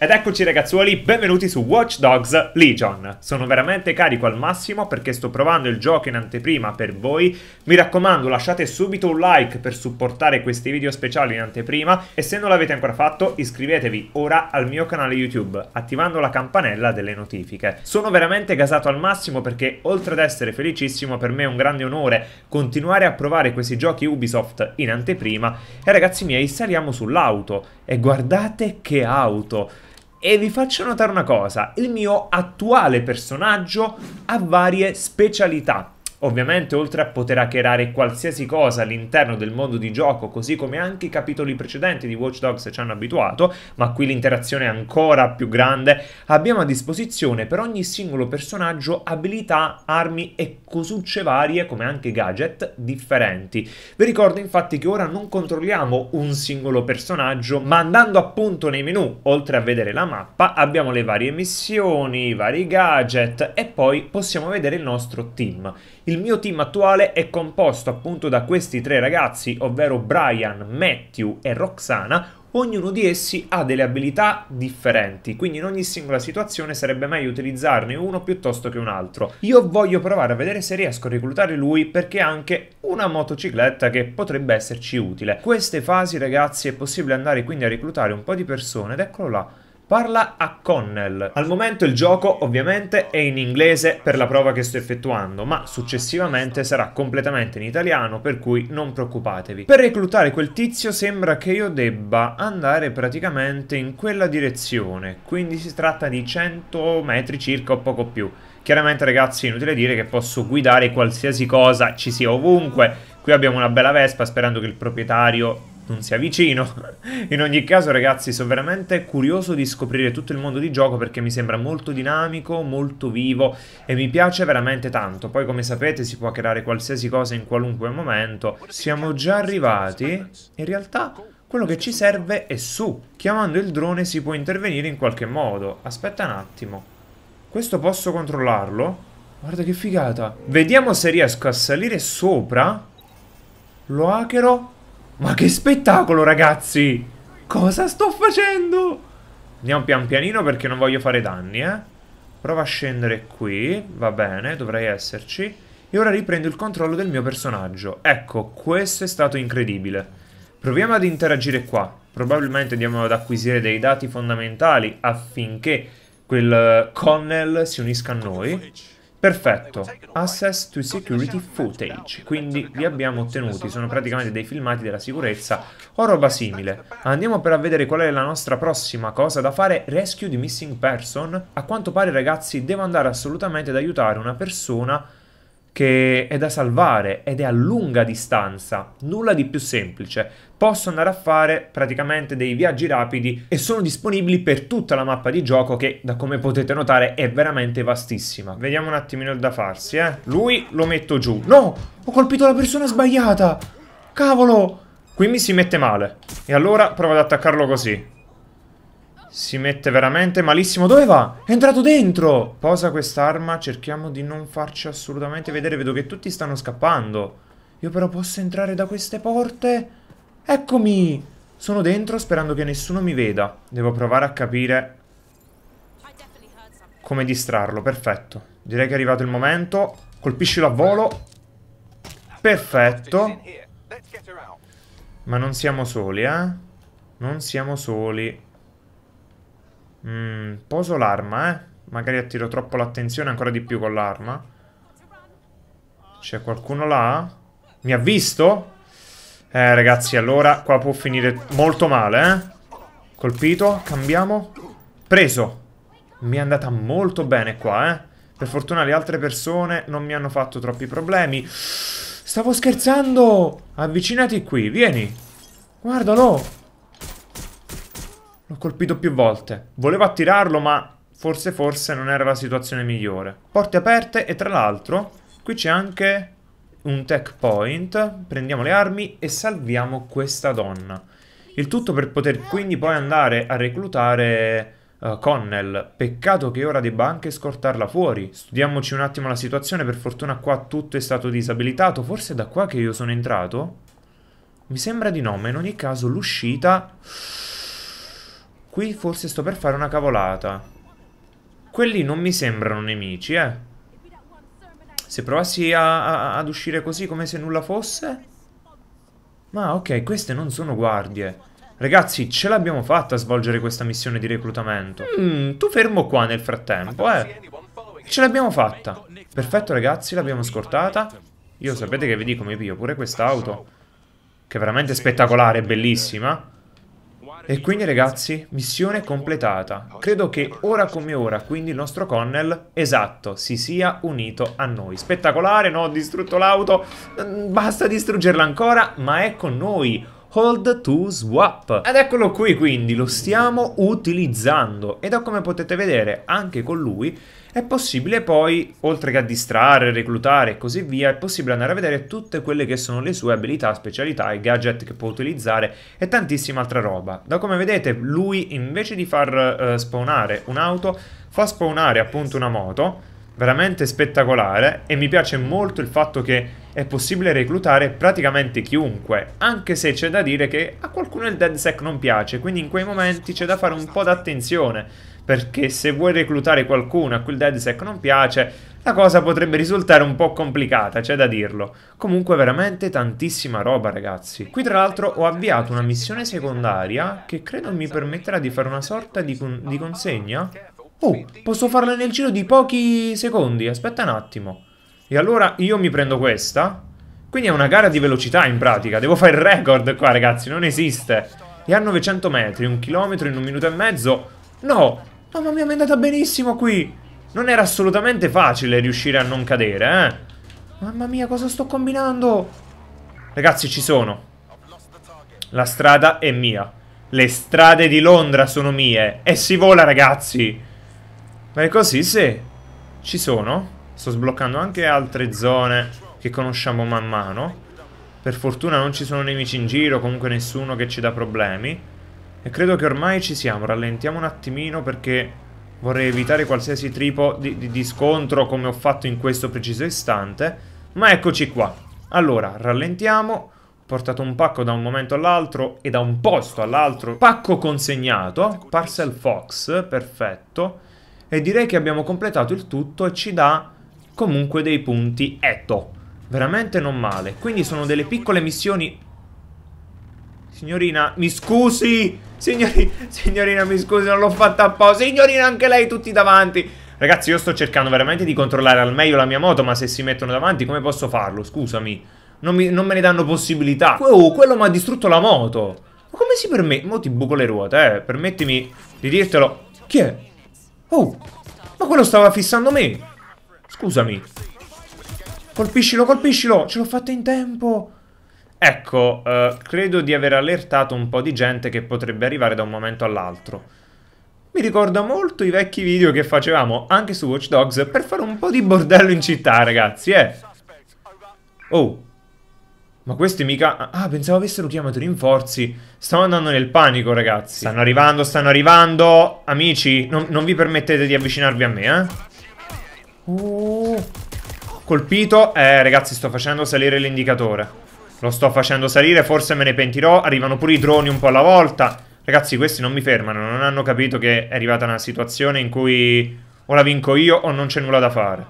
Ed eccoci ragazzuoli, benvenuti su Watch Dogs Legion. Sono veramente carico al massimo perché sto provando il gioco in anteprima per voi. Mi raccomando lasciate subito un like per supportare questi video speciali in anteprima e se non l'avete ancora fatto iscrivetevi ora al mio canale YouTube attivando la campanella delle notifiche. Sono veramente gasato al massimo perché oltre ad essere felicissimo per me è un grande onore continuare a provare questi giochi Ubisoft in anteprima e ragazzi miei saliamo sull'auto e guardate che auto! E vi faccio notare una cosa, il mio attuale personaggio ha varie specialità. Ovviamente oltre a poter hackerare qualsiasi cosa all'interno del mondo di gioco, così come anche i capitoli precedenti di Watch Dogs ci hanno abituato, ma qui l'interazione è ancora più grande, abbiamo a disposizione per ogni singolo personaggio abilità, armi e cosucce varie, come anche gadget, differenti. Vi ricordo infatti che ora non controlliamo un singolo personaggio, ma andando appunto nei menu, oltre a vedere la mappa, abbiamo le varie missioni, i vari gadget e poi possiamo vedere il nostro team. Il mio team attuale è composto appunto da questi tre ragazzi, ovvero Brian, Matthew e Roxana, ognuno di essi ha delle abilità differenti, quindi in ogni singola situazione sarebbe meglio utilizzarne uno piuttosto che un altro. Io voglio provare a vedere se riesco a reclutare lui perché ha anche una motocicletta che potrebbe esserci utile. In Queste fasi ragazzi è possibile andare quindi a reclutare un po' di persone ed eccolo là Parla a Connell. Al momento il gioco ovviamente è in inglese per la prova che sto effettuando, ma successivamente sarà completamente in italiano, per cui non preoccupatevi. Per reclutare quel tizio sembra che io debba andare praticamente in quella direzione, quindi si tratta di 100 metri circa o poco più. Chiaramente ragazzi inutile dire che posso guidare qualsiasi cosa ci sia ovunque, qui abbiamo una bella Vespa sperando che il proprietario non sia vicino. In ogni caso, ragazzi, sono veramente curioso di scoprire tutto il mondo di gioco perché mi sembra molto dinamico, molto vivo e mi piace veramente tanto. Poi, come sapete, si può creare qualsiasi cosa in qualunque momento. Siamo già arrivati. In realtà... Quello che ci serve è su. Chiamando il drone si può intervenire in qualche modo. Aspetta un attimo. Questo posso controllarlo? Guarda che figata. Vediamo se riesco a salire sopra. Lo hackero ma che spettacolo, ragazzi! Cosa sto facendo? Andiamo pian pianino perché non voglio fare danni, eh. Prova a scendere qui, va bene, dovrei esserci. E ora riprendo il controllo del mio personaggio. Ecco, questo è stato incredibile. Proviamo ad interagire qua. Probabilmente andiamo ad acquisire dei dati fondamentali affinché quel Connell eh, si unisca a noi. Perfetto, access to security footage, diciamo quindi li abbiamo ottenuti, sono praticamente dei filmati della sicurezza o roba simile. Andiamo però a vedere qual è la nostra prossima cosa da fare, rescue di missing person. A quanto pare ragazzi devo andare assolutamente ad aiutare una persona che è da salvare ed è a lunga distanza, nulla di più semplice posso andare a fare praticamente dei viaggi rapidi e sono disponibili per tutta la mappa di gioco che da come potete notare è veramente vastissima. Vediamo un attimino il da farsi, eh. Lui lo metto giù. No! Ho colpito la persona sbagliata! Cavolo! Qui mi si mette male. E allora provo ad attaccarlo così. Si mette veramente malissimo. Dove va? È entrato dentro! Posa quest'arma, cerchiamo di non farci assolutamente vedere. Vedo che tutti stanno scappando. Io però posso entrare da queste porte? Eccomi! Sono dentro sperando che nessuno mi veda. Devo provare a capire come distrarlo. Perfetto. Direi che è arrivato il momento. Colpiscilo a volo. Perfetto. Ma non siamo soli, eh? Non siamo soli. Mm, poso l'arma, eh? Magari attiro troppo l'attenzione ancora di più con l'arma. C'è qualcuno là? Mi ha visto? Eh, ragazzi, allora qua può finire molto male, eh. Colpito, cambiamo. Preso. Mi è andata molto bene qua, eh. Per fortuna le altre persone non mi hanno fatto troppi problemi. Stavo scherzando! Avvicinati qui, vieni. Guardalo. L'ho colpito più volte. Volevo attirarlo, ma forse forse non era la situazione migliore. Porte aperte e tra l'altro qui c'è anche un tech point, prendiamo le armi e salviamo questa donna. Il tutto per poter quindi poi andare a reclutare uh, Connell. Peccato che ora debba anche scortarla fuori. Studiamoci un attimo la situazione, per fortuna qua tutto è stato disabilitato. Forse è da qua che io sono entrato? Mi sembra di no, ma in ogni caso l'uscita... Qui forse sto per fare una cavolata. Quelli non mi sembrano nemici, eh. Se provassi a, a, ad uscire così come se nulla fosse... Ma ok, queste non sono guardie. Ragazzi, ce l'abbiamo fatta a svolgere questa missione di reclutamento. Mm, tu fermo qua nel frattempo, eh. Ce l'abbiamo fatta. Perfetto, ragazzi, l'abbiamo scortata. Io sapete che vi dico, mi pio pure quest'auto. Che è veramente spettacolare, bellissima. E quindi ragazzi, missione completata. Credo che ora come ora, quindi il nostro Connell, esatto, si sia unito a noi. Spettacolare, no? Ho distrutto l'auto, mm, basta distruggerla ancora, ma è con noi. Hold to Swap. Ed eccolo qui quindi, lo stiamo utilizzando e da come potete vedere anche con lui è possibile poi, oltre che a distrarre, reclutare e così via, è possibile andare a vedere tutte quelle che sono le sue abilità, specialità e gadget che può utilizzare e tantissima altra roba. Da come vedete lui invece di far eh, spawnare un'auto fa spawnare appunto una moto veramente spettacolare e mi piace molto il fatto che è possibile reclutare praticamente chiunque, anche se c'è da dire che a qualcuno il DedSec non piace, quindi in quei momenti c'è da fare un po' d'attenzione, perché se vuoi reclutare qualcuno a cui il DedSec non piace, la cosa potrebbe risultare un po' complicata, c'è da dirlo. Comunque veramente tantissima roba ragazzi. Qui tra l'altro ho avviato una missione secondaria che credo mi permetterà di fare una sorta di, con di consegna Oh, posso farla nel giro di pochi secondi, aspetta un attimo. E allora io mi prendo questa. Quindi è una gara di velocità in pratica, devo fare il record qua ragazzi, non esiste. E a 900 metri, un chilometro in un minuto e mezzo. No, mamma mia mi è andata benissimo qui. Non era assolutamente facile riuscire a non cadere, eh. Mamma mia, cosa sto combinando? Ragazzi, ci sono. La strada è mia. Le strade di Londra sono mie. E si vola, ragazzi e così se ci sono. Sto sbloccando anche altre zone che conosciamo man mano. Per fortuna non ci sono nemici in giro, comunque nessuno che ci dà problemi. E credo che ormai ci siamo. Rallentiamo un attimino perché vorrei evitare qualsiasi tipo di, di, di scontro come ho fatto in questo preciso istante. Ma eccoci qua. Allora, rallentiamo. Ho portato un pacco da un momento all'altro e da un posto all'altro. Pacco consegnato. Parcel Fox, perfetto e direi che abbiamo completato il tutto e ci dà comunque dei punti Eto. Veramente non male. Quindi sono delle piccole missioni... Signorina, mi scusi! Signori, signorina, mi scusi, non l'ho fatta apposta. Signorina, anche lei tutti davanti. Ragazzi, io sto cercando veramente di controllare al meglio la mia moto, ma se si mettono davanti come posso farlo? Scusami. Non, mi, non me ne danno possibilità. Oh, quello mi ha distrutto la moto. Ma come si permette? Mo ti buco le ruote, eh. Permettimi di dirtelo. Chi è? Oh, ma quello stava fissando me. Scusami. Colpiscilo, colpiscilo. Ce l'ho fatta in tempo. Ecco, eh, credo di aver allertato un po' di gente che potrebbe arrivare da un momento all'altro. Mi ricorda molto i vecchi video che facevamo anche su Watch Dogs per fare un po' di bordello in città, ragazzi, eh. Oh, ma questi mica... Ah, ah, pensavo avessero chiamato rinforzi. Stavo andando nel panico, ragazzi. Stanno arrivando, stanno arrivando. Amici, non, non vi permettete di avvicinarvi a me, eh. Uh, colpito. Eh, ragazzi, sto facendo salire l'indicatore. Lo sto facendo salire, forse me ne pentirò. Arrivano pure i droni un po' alla volta. Ragazzi, questi non mi fermano. Non hanno capito che è arrivata una situazione in cui... O la vinco io o non c'è nulla da fare.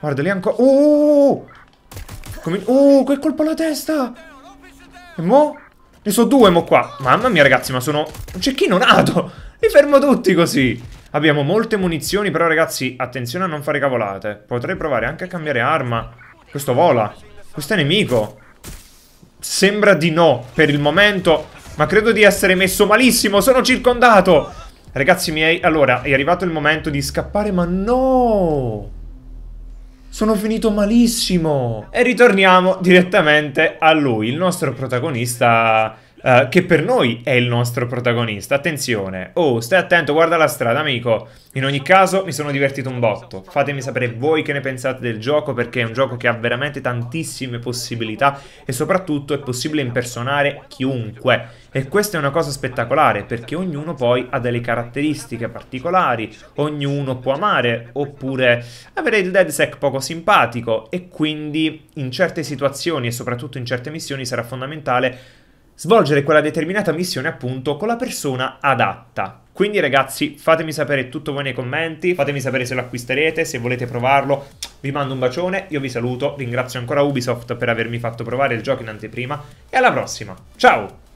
Guarda, lì ancora... Uh! uh, uh, uh. Come... Oh, quel colpo alla testa! E mo? Ne so due mo qua. Mamma mia, ragazzi, ma sono un cecchino nato. Li fermo tutti così. Abbiamo molte munizioni, però, ragazzi, attenzione a non fare cavolate. Potrei provare anche a cambiare arma. Questo vola. Questo è nemico. Sembra di no, per il momento. Ma credo di essere messo malissimo. Sono circondato. Ragazzi miei, allora, è arrivato il momento di scappare, ma no! Sono finito malissimo. E ritorniamo direttamente a lui, il nostro protagonista eh, che per noi è il nostro protagonista. Attenzione, oh, stai attento, guarda la strada, amico. In ogni caso, mi sono divertito un botto. Fatemi sapere voi che ne pensate del gioco, perché è un gioco che ha veramente tantissime possibilità e soprattutto è possibile impersonare chiunque. E questa è una cosa spettacolare, perché ognuno poi ha delle caratteristiche particolari, ognuno può amare, oppure avere il DedSec poco simpatico, e quindi in certe situazioni e soprattutto in certe missioni sarà fondamentale svolgere quella determinata missione appunto con la persona adatta. Quindi ragazzi fatemi sapere tutto voi nei commenti, fatemi sapere se lo acquisterete, se volete provarlo, vi mando un bacione, io vi saluto, ringrazio ancora Ubisoft per avermi fatto provare il gioco in anteprima e alla prossima, ciao!